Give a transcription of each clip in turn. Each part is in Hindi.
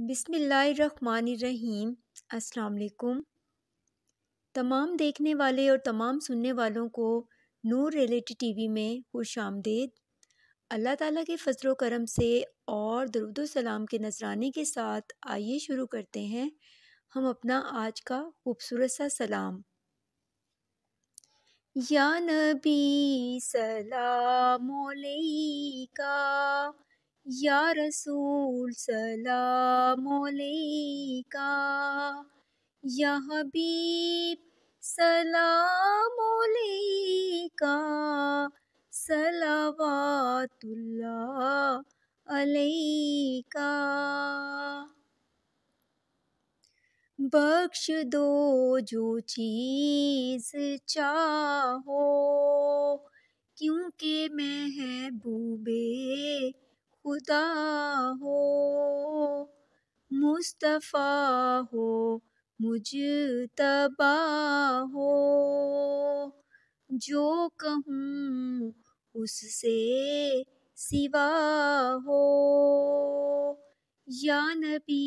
बिसमीम अस्सलाम तमाम देखने वाले और तमाम सुनने वालों को नूर रियलिटी टीवी में खुश आमदेद अल्लाह ताला के फजल करम से और दरुद सलाम के नजराने के साथ आइए शुरू करते हैं हम अपना आज का खूबसूरत सा सलाम या नबी सलाम का या रसूल सलाम अलैका या हबीब सलाम अलैका सलावातुल्लाह अलैका बख्श दो जो चीज़ चाहो क्योंकि मैं है खुदा हो मुस्तफ़ा हो मुझ तबा हो जो कहूँ उससे सिवा हो या नबी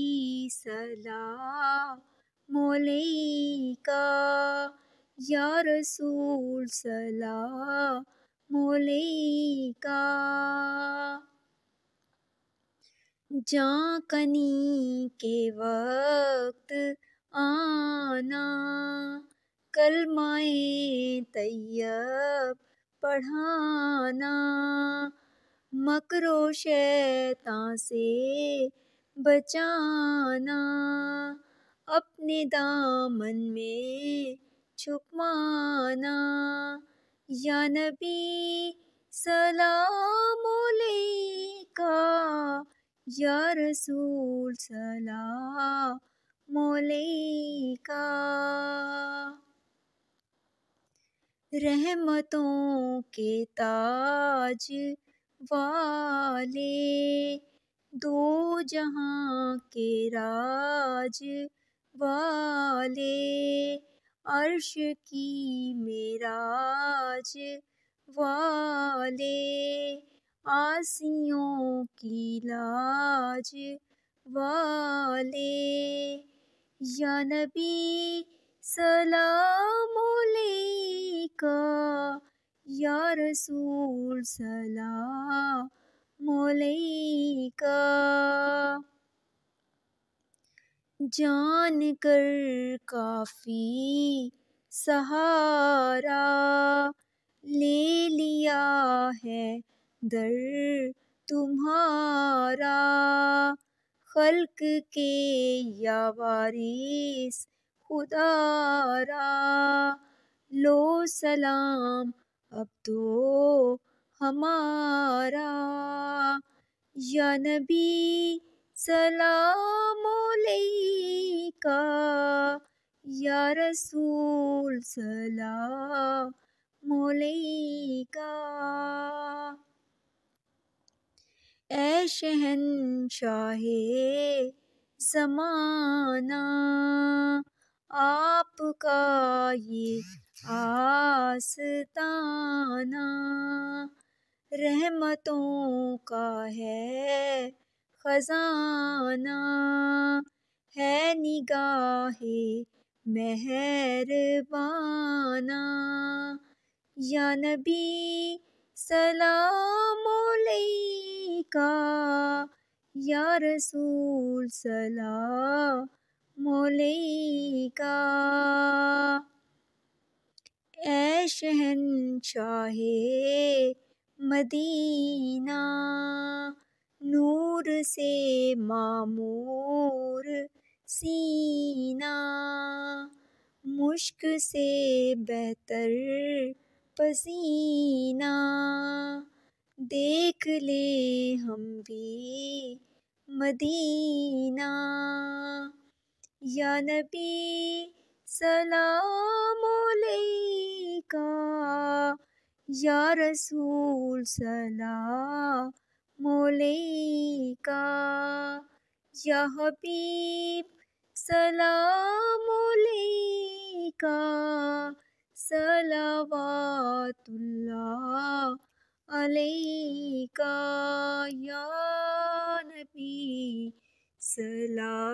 सलाम का या रसूल सलाम मोलेका जाकनी के वक्त आना कलमाए तैयब पढ़ाना मकरो शैता से बचाना अपने दामन में छुपाना या नबी सलाम का या रसूल सला मोलेका रहमतों के ताज वाले दो जहाँ के राज वाले अर्श की मेराज वाले आसियों की लाज वाले या नबी सलाम का या रसूल सलाम का जान कर काफ़ी सहारा ले लिया है दर तुम्हारा खल्क के या वारिस खुदारा लो सलाम अब तो हमारा या नबी सलाम का या रसूल सलाम का ए शहनशाह जमाना आपका ये आसताना रहमतों का है खजाना है निगाहे मेहरबाना या नबी सलाम का या रसूल का ए शहन शाहे मदीना नूर से मामूर सीना मुश्क से बेहतर पसीना देख ले हम भी मदीना या नबी सलाम का या रसूल सलाम का या हबीब सलाम का सलावातुल्लाह अलैका या नबी सलाम